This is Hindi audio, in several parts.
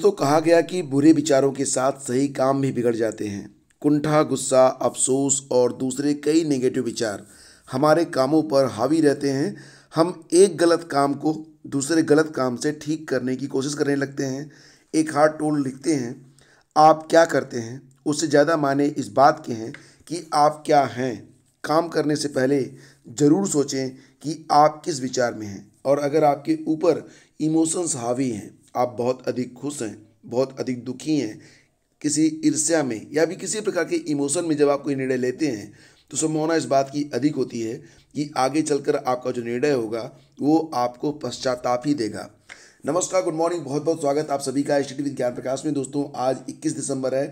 दोस्तों कहा गया कि बुरे विचारों के साथ सही काम भी बिगड़ जाते हैं कुंठा गुस्सा अफसोस और दूसरे कई नेगेटिव विचार हमारे कामों पर हावी रहते हैं हम एक गलत काम को दूसरे गलत काम से ठीक करने की कोशिश करने लगते हैं एक हार्ड टोल लिखते हैं आप क्या करते हैं उससे ज़्यादा माने इस बात के हैं कि आप क्या हैं काम करने से पहले ज़रूर सोचें कि आप किस विचार में हैं और अगर आपके ऊपर इमोशंस हावी हैं आप बहुत अधिक खुश हैं बहुत अधिक दुखी हैं किसी ईर्ष्या में या भी किसी प्रकार के इमोशन में जब आप कोई निर्णय लेते हैं तो संभावना इस बात की अधिक होती है कि आगे चलकर आपका जो निर्णय होगा वो आपको पश्चाताप ही देगा नमस्कार गुड मॉर्निंग बहुत बहुत स्वागत आप सभी का एस विद ज्ञान प्रकाश में दोस्तों आज 21 दिसंबर है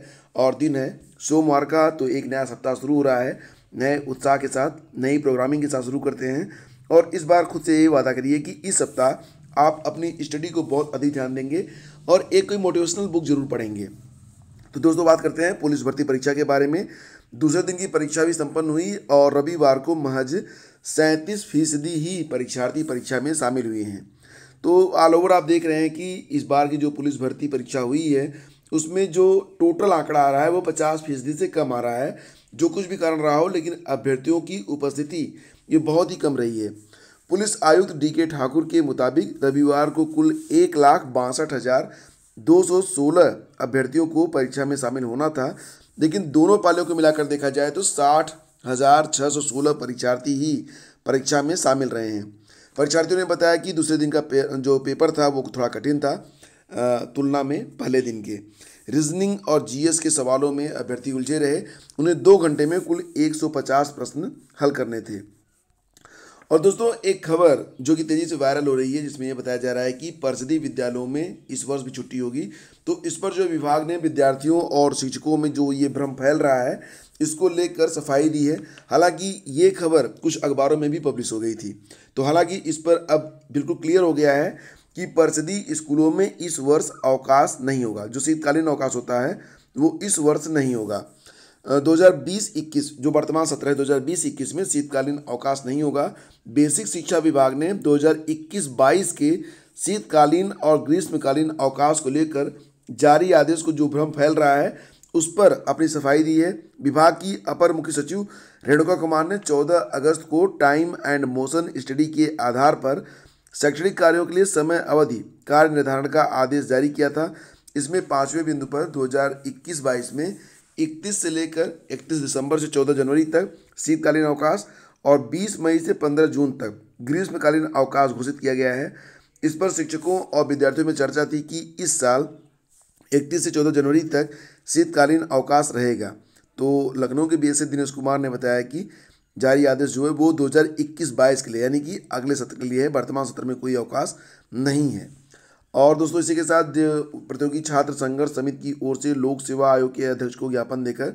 और दिन है सोमवार का तो एक नया सप्ताह शुरू हो रहा है नए उत्साह के साथ नई प्रोग्रामिंग के साथ शुरू करते हैं और इस बार खुद से ये वादा करिए कि इस सप्ताह आप अपनी स्टडी को बहुत अधिक ध्यान देंगे और एक कोई मोटिवेशनल बुक जरूर पढ़ेंगे तो दोस्तों बात करते हैं पुलिस भर्ती परीक्षा के बारे में दूसरे दिन की परीक्षा भी संपन्न हुई और रविवार को महज सैंतीस फीसदी ही परीक्षार्थी परीक्षा में शामिल हुए हैं तो ऑल ओवर आप देख रहे हैं कि इस बार की जो पुलिस भर्ती परीक्षा हुई है उसमें जो टोटल आंकड़ा आ रहा है वो पचास फीसदी से कम आ रहा है जो कुछ भी कारण रहा हो लेकिन अभ्यर्थियों की उपस्थिति ये बहुत ही कम रही है पुलिस आयुक्त डी के ठाकुर के मुताबिक रविवार को कुल एक लाख बासठ हज़ार दो सौ सोलह अभ्यर्थियों को परीक्षा में शामिल होना था लेकिन दोनों पालियों को मिलाकर देखा जाए तो साठ हज़ार छः सौ सोलह परीक्षार्थी ही परीक्षा में शामिल रहे हैं परीक्षार्थियों ने बताया कि दूसरे दिन का जो पेपर था वो थोड़ा कठिन था तुलना में पहले दिन के रीजनिंग और जीएस के सवालों में अभ्यर्थी उलझे रहे उन्हें दो घंटे में कुल 150 प्रश्न हल करने थे और दोस्तों एक खबर जो कि तेज़ी से वायरल हो रही है जिसमें यह बताया जा रहा है कि पर्षदी विद्यालयों में इस वर्ष भी छुट्टी होगी तो इस पर जो विभाग ने विद्यार्थियों और शिक्षकों में जो ये भ्रम फैल रहा है इसको लेकर सफाई दी है हालांकि ये खबर कुछ अखबारों में भी पब्लिश हो गई थी तो हालांकि इस पर अब बिल्कुल क्लियर हो गया है कि परिषदीय स्कूलों में इस वर्ष अवकाश नहीं होगा जो शीतकालीन अवकाश होता है वो इस वर्ष नहीं होगा 2020-21 जो वर्तमान सत्र है 2020-21 में शीतकालीन अवकाश नहीं होगा बेसिक शिक्षा विभाग ने 2021-22 के शीतकालीन और ग्रीष्मकालीन अवकाश को लेकर जारी आदेश को जो भ्रम फैल रहा है उस पर अपनी सफाई दी है विभाग की अपर मुख्य सचिव रेणुका कुमार ने 14 अगस्त को टाइम एंड मोशन स्टडी के आधार पर शैक्षणिक कार्यों के लिए समय अवधि कार्य निर्धारण का आदेश जारी किया था इसमें पाँचवें बिंदु पर 2021-22 में इकतीस से लेकर इकतीस दिसंबर से चौदह जनवरी तक शीतकालीन अवकाश और बीस मई से पंद्रह जून तक ग्रीष्मकालीन अवकाश घोषित किया गया है इस पर शिक्षकों और विद्यार्थियों में चर्चा थी कि इस साल इकतीस से चौदह जनवरी तक शीतकालीन अवकाश रहेगा तो लखनऊ के बीएसए दिनेश कुमार ने बताया कि जारी आदेश जो है वो 2021-22 के लिए यानी कि अगले सत्र के लिए है वर्तमान सत्र में कोई अवकाश नहीं है और दोस्तों इसी के साथ प्रतियोगी छात्र संघर्ष समिति की ओर से लोक सेवा आयोग के अध्यक्ष को ज्ञापन देकर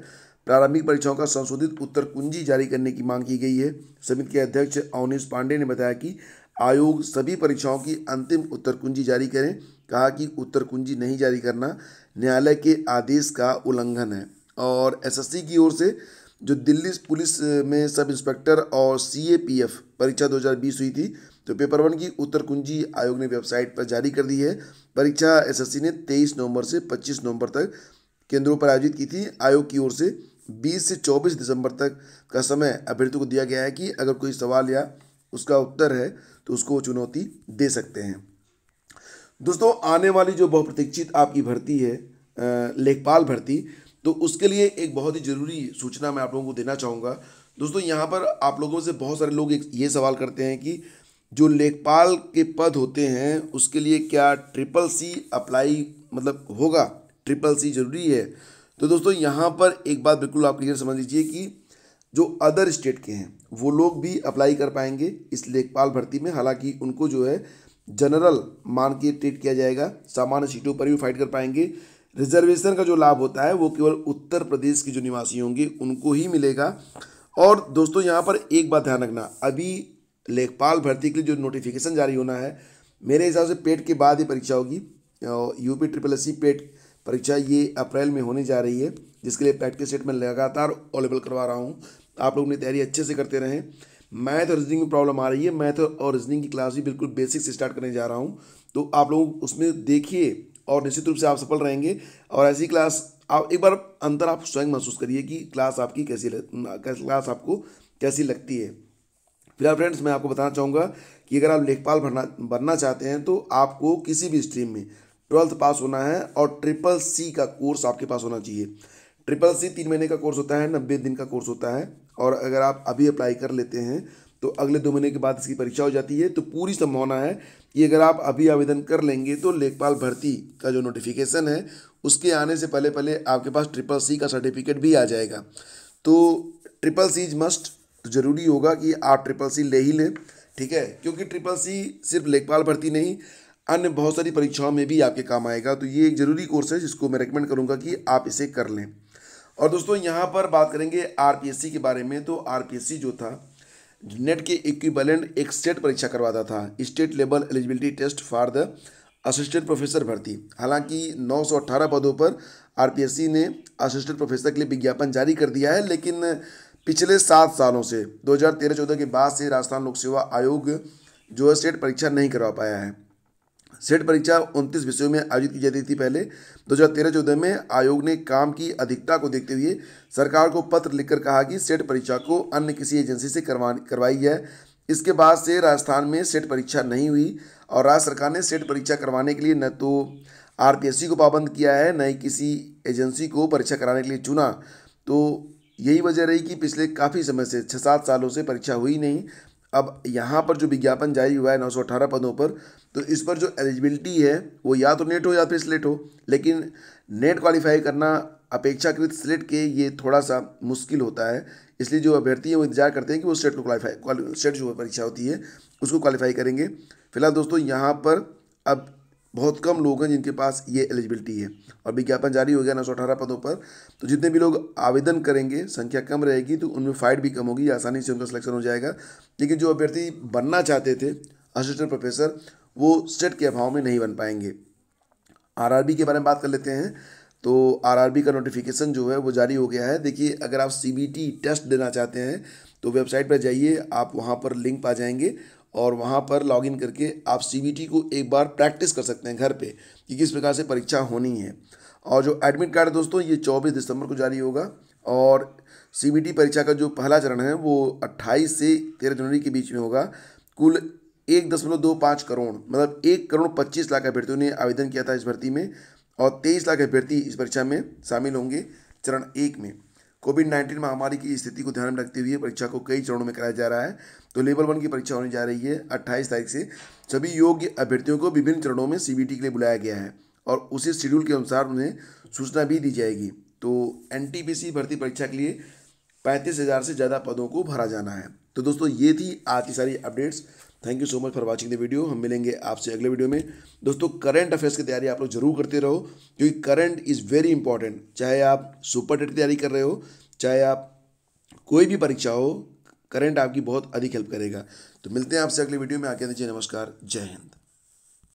प्रारंभिक परीक्षाओं का संशोधित उत्तर कुंजी जारी करने की मांग की गई है समिति के अध्यक्ष अवनीश पांडे ने बताया कि आयोग सभी परीक्षाओं की अंतिम उत्तर कुंजी जारी करें कहा कि उत्तर कुंजी नहीं जारी करना न्यायालय के आदेश का उल्लंघन है और एसएससी की ओर से जो दिल्ली पुलिस में सब इंस्पेक्टर और सीएपीएफ परीक्षा 2020 हुई थी तो पेपर वन की उत्तर कुंजी आयोग ने वेबसाइट पर जारी कर दी है परीक्षा एसएससी ने 23 नवंबर से 25 नवंबर तक केंद्रों पर आयोजित की थी आयोग की ओर से 20 से 24 दिसंबर तक का समय अभ्यर्थियों को दिया गया है कि अगर कोई सवाल या उसका उत्तर है तो उसको चुनौती दे सकते हैं दोस्तों आने वाली जो बहुप्रतीक्षित आपकी भर्ती है लेखपाल भर्ती तो उसके लिए एक बहुत ही ज़रूरी सूचना मैं आप लोगों को देना चाहूँगा दोस्तों यहाँ पर आप लोगों से बहुत सारे लोग एक ये सवाल करते हैं कि जो लेखपाल के पद होते हैं उसके लिए क्या ट्रिपल सी अप्लाई मतलब होगा ट्रिपल सी जरूरी है तो दोस्तों यहाँ पर एक बात बिल्कुल आप क्लियर समझ लीजिए कि जो अदर स्टेट के हैं वो लोग भी अप्लाई कर पाएंगे इस लेखपाल भर्ती में हालांकि उनको जो है जनरल मान के ट्रीट किया जाएगा सामान्य सीटों पर भी फाइट कर पाएंगे रिजर्वेशन का जो लाभ होता है वो केवल उत्तर प्रदेश के जो निवासी होंगे उनको ही मिलेगा और दोस्तों यहाँ पर एक बात ध्यान रखना अभी लेखपाल भर्ती के लिए जो नोटिफिकेशन जारी होना है मेरे हिसाब से पेट के बाद ही परीक्षा होगी यूपी ट्रिपल एस पेट परीक्षा ये अप्रैल में होने जा रही है जिसके लिए पेट के सेट में लगातार अवेलेबल करवा रहा हूँ आप लोग अपनी तैयारी अच्छे से करते रहें मैथ और रीजनिंग में प्रॉब्लम आ रही है मैथ और रीजनिंग की क्लास भी बिल्कुल बेसिक से स्टार्ट करने जा रहा हूँ तो आप लोग उसमें देखिए और निश्चित रूप से आप सफल रहेंगे और ऐसी क्लास आप एक बार अंतर आप स्वयं महसूस करिए कि क्लास आपकी कैसी क्लास आपको कैसी लगती है फिलहाल फ्रेंड्स मैं आपको बताना चाहूँगा कि अगर आप लेखपाल भरना बनना चाहते हैं तो आपको किसी भी स्ट्रीम में ट्वेल्थ पास होना है और ट्रिपल सी का कोर्स आपके पास होना चाहिए ट्रिपल सी तीन महीने का कोर्स होता है नब्बे दिन का कोर्स होता है और अगर आप अभी अप्लाई कर लेते हैं तो अगले दो महीने के बाद इसकी परीक्षा हो जाती है तो पूरी संभावना है कि अगर आप अभी आवेदन कर लेंगे तो लेखपाल भर्ती का जो नोटिफिकेशन है उसके आने से पहले पहले आपके पास ट्रिपल सी का सर्टिफिकेट भी आ जाएगा तो ट्रिपल सी इज मस्ट तो ज़रूरी होगा कि आप ट्रिपल सी ले ही लें ठीक है क्योंकि ट्रिपल सी सिर्फ लेखपाल भर्ती नहीं अन्य बहुत सारी परीक्षाओं में भी आपके काम आएगा तो ये एक ज़रूरी कोर्स है जिसको मैं रिकमेंड करूँगा कि आप इसे कर लें और दोस्तों यहाँ पर बात करेंगे आर के बारे में तो आर जो था नेट के इक्विबलेंट एक स्टेट परीक्षा करवाता था state level eligibility test for the assistant professor भर्ती हालांकि 918 पदों पर आरपीएससी ने असिस्टेंट प्रोफेसर के लिए विज्ञापन जारी कर दिया है लेकिन पिछले सात सालों से 2013-14 के बाद से राजस्थान लोक सेवा आयोग जो है सेट परीक्षा नहीं करवा पाया है सेट परीक्षा उनतीस विषयों में आयोजित की जाती थी पहले 2013-14 में आयोग ने काम की अधिकता को देखते हुए सरकार को पत्र लिखकर कहा कि सेट परीक्षा को अन्य किसी एजेंसी से करवा करवाई है इसके बाद से राजस्थान में सेट परीक्षा नहीं हुई और राज्य सरकार ने सेट परीक्षा करवाने के लिए न तो आर को पाबंद किया है न ही किसी एजेंसी को परीक्षा कराने के लिए चुना तो यही वजह रही कि पिछले काफ़ी समय से छः सात सालों से परीक्षा हुई नहीं अब यहाँ पर जो विज्ञापन जारी हुआ है नौ सौ अठारह पदों पर तो इस पर जो एलिजिबिलिटी है वो या तो नेट हो या फिर स्लेट हो लेकिन नेट क्वालिफाई करना अपेक्षाकृत स्लेट के ये थोड़ा सा मुश्किल होता है इसलिए जो अभ्यर्थी हैं वो इंतजार करते हैं कि वो स्टेट को क्वालिफाई स्टेट जो परीक्षा होती है उसको क्वालिफाई करेंगे फिलहाल दोस्तों यहाँ पर अब बहुत कम लोग हैं जिनके पास ये एलिजिबिलिटी है और विज्ञापन जारी हो गया नौ पदों पर तो जितने भी लोग आवेदन करेंगे संख्या कम रहेगी तो उनमें फाइट भी कम होगी आसानी से उनका सिलेक्शन हो जाएगा लेकिन जो अभ्यर्थी बनना चाहते थे असिस्टेंट प्रोफेसर वो स्टेट के अभाव में नहीं बन पाएंगे आरआरबी के बारे में बात कर लेते हैं तो आरआरबी का नोटिफिकेशन जो है वो जारी हो गया है देखिए अगर आप सीबीटी टेस्ट देना चाहते हैं तो वेबसाइट पर जाइए आप वहाँ पर लिंक पा जाएंगे और वहाँ पर लॉगिन करके आप सी को एक बार प्रैक्टिस कर सकते हैं घर पे कि किस प्रकार से परीक्षा होनी है और जो एडमिट कार्ड है दोस्तों ये चौबीस दिसंबर को जारी होगा और सी परीक्षा का जो पहला चरण है वो अट्ठाईस से तेरह जनवरी के बीच में होगा कुल एक दशमलव दो पाँच करोड़ मतलब एक करोड़ पच्चीस लाख अभ्यर्थियों ने आवेदन किया था इस भर्ती में और तेईस लाख अभ्यर्थी इस परीक्षा में शामिल होंगे चरण एक में कोविड नाइन्टीन महामारी की स्थिति को ध्यान में रखते हुए परीक्षा को कई चरणों में कराया जा रहा है तो लेवल वन की परीक्षा होने जा रही है अट्ठाईस तारीख से सभी योग्य अभ्यर्थियों को विभिन्न चरणों में सी के लिए बुलाया गया है और उसी शेड्यूल के अनुसार उन्हें सूचना भी दी जाएगी तो एन भर्ती परीक्षा के लिए पैंतीस हज़ार से ज़्यादा पदों को भरा जाना है तो दोस्तों ये थी आज की सारी updates thank you so much for watching the video हम मिलेंगे आपसे अगले वीडियो में दोस्तों करंट अफेयर्स की तैयारी आप लोग जरूर करते रहो क्योंकि करंट इज़ वेरी इंपॉर्टेंट चाहे आप सुपर टेट की तैयारी कर रहे हो चाहे आप कोई भी परीक्षा हो करंट आपकी बहुत अधिक हेल्प करेगा तो मिलते हैं आपसे अगले वीडियो में आके दीजिए नमस्कार जय हिंद